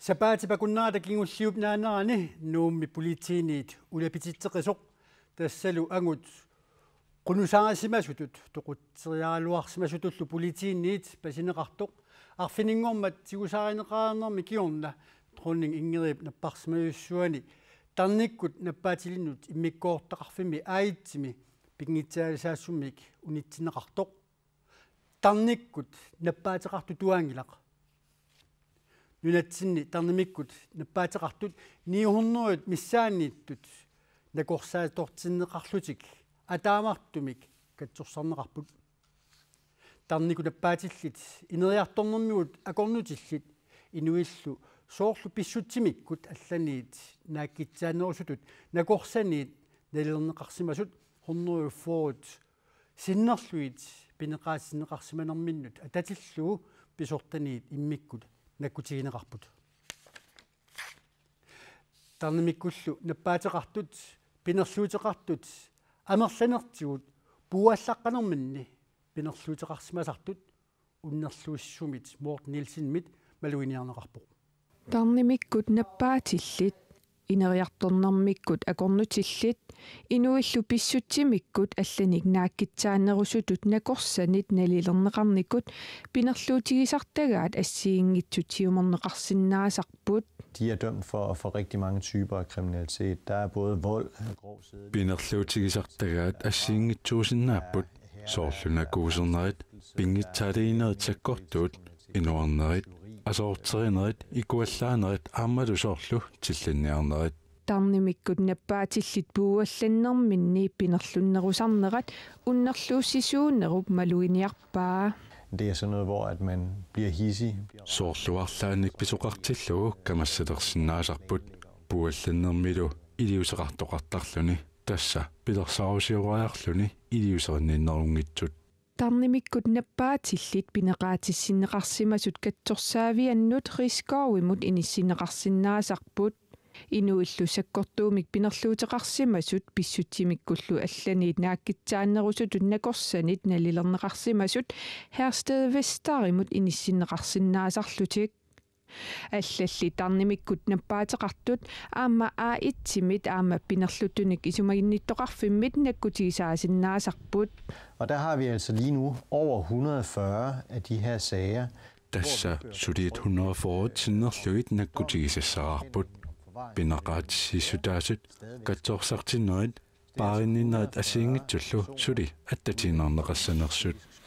Sabaati pakunnaata kingulliupnaanarani nuummi politiiniit ulapititteqisuq tassalu angut qunusaasimasulut toqutseriaaluarsimasutullu politiiniit pasineqartuq арфинингормат сигусааринеқааnermi киорна труннинг ингерип наппарсимаюссуани тарниккут наппаатилиннут иммиккоортақарфими аитсими пингитсаалисаассуммик унитсинеқартоқ тарниккут наппаатеқарту туаангилақ нунатсинни тарнимиккут наппаатеқартут 900 миссаанниттут накорсаа тортиннеқарлутик атаамартумик катсорсарнеқарпут тарнику наппаатиллит инериарторнэрмигут акорнутиллит инуиллу соорлу писсутсимиккут алланиит нааккитсаанерусутут накорсаниит налернеқарсимасут 140 синнерлуит пинеқаасиннеқарсиманерминнут ататиллуу писортаниит иммиккут наккутигинеқарпут тарнимиккуллу наппаатеқартут пинерлуутеқартут амерланертигут пуаллаққанерминни пинерлуутеқарсимасартут уннерлууссумит морт нилсинмит малуиниарнеқарпу тарнимиккут наппаатиллит инериарторнэрмиккут акорнутиллит инуиллу писсутсимиккут алланикнааккитсаанерусутут накорсанит налилернеқарникут пинерлуутигисартагаат ассиингитсутиумернеқарсинаасарпут De er dømt for, for rigtig mange typer af kriminalitet. Der er både vold og grov sædelighed. Pinnerslevtigisartagaat asinngitsuusinnaaput soorlunakuusernerit pingittaaliineritsaqqortuut inuarnerit асоортеринерит икуаллаанерит ааммалусоорлу тиллинниарнерит тарнимиккуннаппаатиллит пууалланнэрминни пинерлуннерусарнерат уннерлууссисууннеруп малуиниарпаа det er sådan noget, hvor at man bliver hissig. Sorluarlaanik pisoqartillugu kamassalersinnaasarput puallannermilu iliusaqartoqartarluni tassa pilersarusiuruajarluni iliuserinninnerunngitsut таартарнимик кутнаппаатиллит пинеқаатиссинеқарсимасут катсорсаави аннут рискоуимут иниссинеқарсинаасарпут инуиллу саккортуумик пинерлуутеқарсимасут писсутсимиккуллу алланиит нааккитсааннерусут уннакорсанит налилернеқарсимасут херстед вестаримут иниссинеқарсинаасарлутик аллалли тарнимиккут наппаатеқартут аама аа итсимит аама пинерлутуник исумагинниттоқарфиммит наккутигисаасиннаасарпут Og der har vi altså lige nu over 140 af de her sager. Der så så det 140 tider løbet nakkutigisaarput. Binaqat sisudasut gatsorsartinnerit paarinninnerit asingitsullu suli attatinernerassanersut.